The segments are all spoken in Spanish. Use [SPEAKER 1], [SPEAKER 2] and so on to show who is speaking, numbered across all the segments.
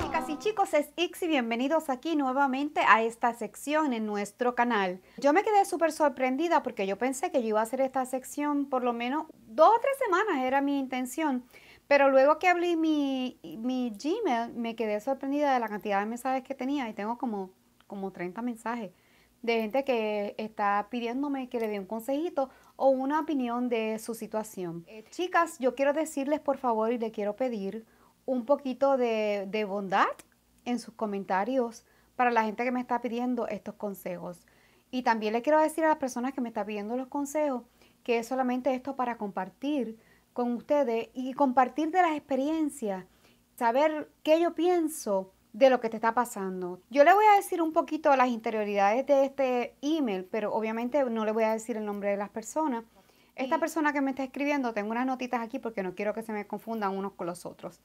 [SPEAKER 1] Chicas y chicos, es X y bienvenidos aquí nuevamente a esta sección en nuestro canal. Yo me quedé súper sorprendida porque yo pensé que yo iba a hacer esta sección por lo menos dos o tres semanas, era mi intención. Pero luego que abrí mi, mi Gmail, me quedé sorprendida de la cantidad de mensajes que tenía y tengo como, como 30 mensajes de gente que está pidiéndome que le dé un consejito o una opinión de su situación. Eh, chicas, yo quiero decirles por favor y le quiero pedir un poquito de, de bondad en sus comentarios para la gente que me está pidiendo estos consejos. Y también le quiero decir a las personas que me están pidiendo los consejos que es solamente esto para compartir con ustedes y compartir de las experiencias, saber qué yo pienso de lo que te está pasando. Yo le voy a decir un poquito las interioridades de este email, pero obviamente no le voy a decir el nombre de las personas. Esta persona que me está escribiendo, tengo unas notitas aquí porque no quiero que se me confundan unos con los otros.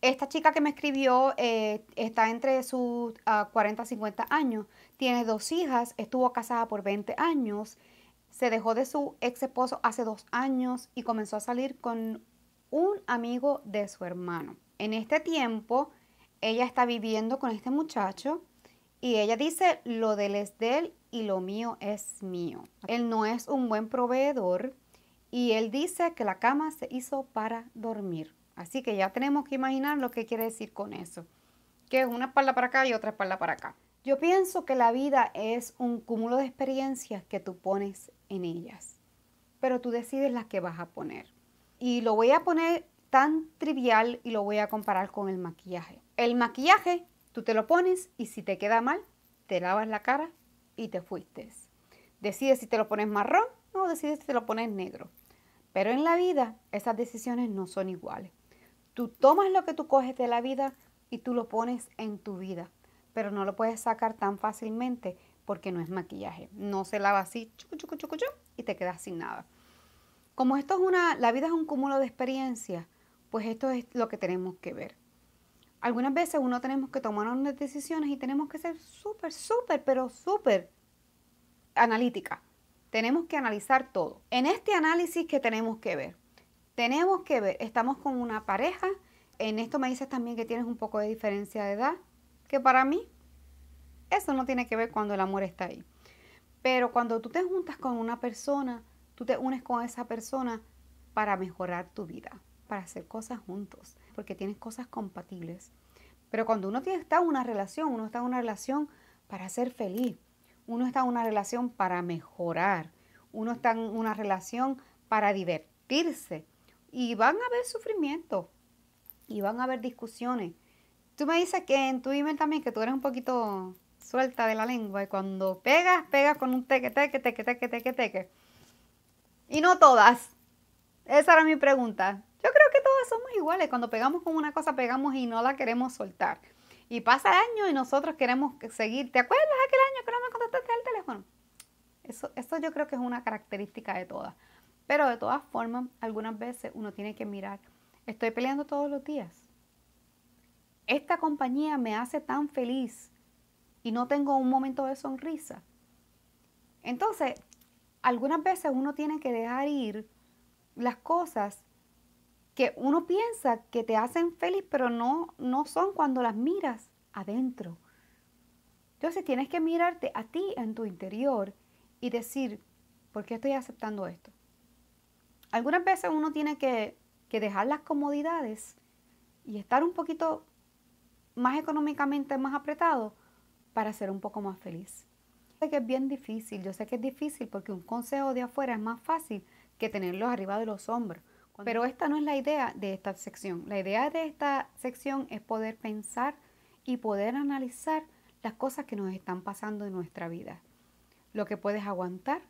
[SPEAKER 1] Esta chica que me escribió eh, está entre sus 40 y 50 años, tiene dos hijas, estuvo casada por 20 años, se dejó de su ex esposo hace dos años y comenzó a salir con un amigo de su hermano. En este tiempo, ella está viviendo con este muchacho y ella dice, lo de él es de él y lo mío es mío. Él no es un buen proveedor y él dice que la cama se hizo para dormir. Así que ya tenemos que imaginar lo que quiere decir con eso, que es una espalda para acá y otra espalda para acá. Yo pienso que la vida es un cúmulo de experiencias que tú pones en ellas, pero tú decides las que vas a poner. Y lo voy a poner tan trivial y lo voy a comparar con el maquillaje. El maquillaje tú te lo pones y si te queda mal, te lavas la cara y te fuiste. Decides si te lo pones marrón o decides si te lo pones negro. Pero en la vida esas decisiones no son iguales. Tú tomas lo que tú coges de la vida y tú lo pones en tu vida, pero no lo puedes sacar tan fácilmente porque no es maquillaje. No se lava así, y te quedas sin nada. Como esto es una, la vida es un cúmulo de experiencias, pues esto es lo que tenemos que ver. Algunas veces uno tenemos que tomar unas decisiones y tenemos que ser súper, súper, pero súper analítica. Tenemos que analizar todo. En este análisis que tenemos que ver, tenemos que ver, estamos con una pareja, en esto me dices también que tienes un poco de diferencia de edad, que para mí eso no tiene que ver cuando el amor está ahí. Pero cuando tú te juntas con una persona, tú te unes con esa persona para mejorar tu vida para hacer cosas juntos, porque tienes cosas compatibles. Pero cuando uno está en una relación, uno está en una relación para ser feliz, uno está en una relación para mejorar, uno está en una relación para divertirse. Y van a haber sufrimiento y van a haber discusiones. Tú me dices que en tu email también que tú eres un poquito suelta de la lengua y cuando pegas, pegas con un teque, teque, teque, teque, teque, teque. Y no todas. Esa era mi pregunta. Yo creo que todas somos iguales. Cuando pegamos con una cosa, pegamos y no la queremos soltar. Y pasa el año y nosotros queremos seguir. ¿Te acuerdas aquel año que no me contestaste al teléfono? Eso, eso yo creo que es una característica de todas. Pero de todas formas, algunas veces uno tiene que mirar. Estoy peleando todos los días. Esta compañía me hace tan feliz y no tengo un momento de sonrisa. Entonces, algunas veces uno tiene que dejar ir las cosas que uno piensa que te hacen feliz, pero no, no son cuando las miras adentro. Entonces tienes que mirarte a ti en tu interior y decir, ¿por qué estoy aceptando esto? Algunas veces uno tiene que, dejar las comodidades y estar un poquito más económicamente más apretado para ser un poco más feliz. Yo sé que es bien difícil, yo sé que es difícil porque un consejo de afuera es más fácil que tenerlos arriba de los hombros. Pero esta no es la idea de esta sección. La idea de esta sección es poder pensar y poder analizar las cosas que nos están pasando en nuestra vida. Lo que puedes aguantar,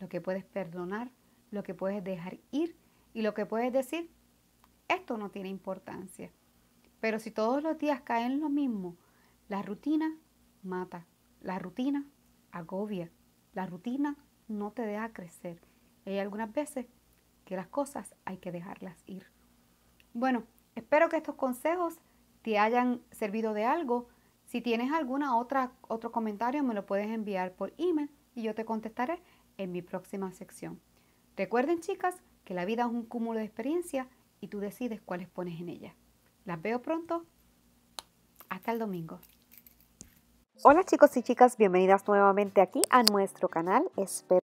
[SPEAKER 1] lo que puedes perdonar, lo que puedes dejar ir y lo que puedes decir, esto no tiene importancia. Pero si todos los días caen lo mismo, la rutina mata, la rutina agobia, la rutina no te deja crecer. Y hay algunas veces que las cosas hay que dejarlas ir. Bueno, espero que estos consejos te hayan servido de algo. Si tienes alguna otra otro comentario me lo puedes enviar por email y yo te contestaré en mi próxima sección. Recuerden chicas que la vida es un cúmulo de experiencias y tú decides cuáles pones en ella. Las veo pronto. Hasta el domingo. Hola chicos y chicas, bienvenidas nuevamente aquí a nuestro canal. Espero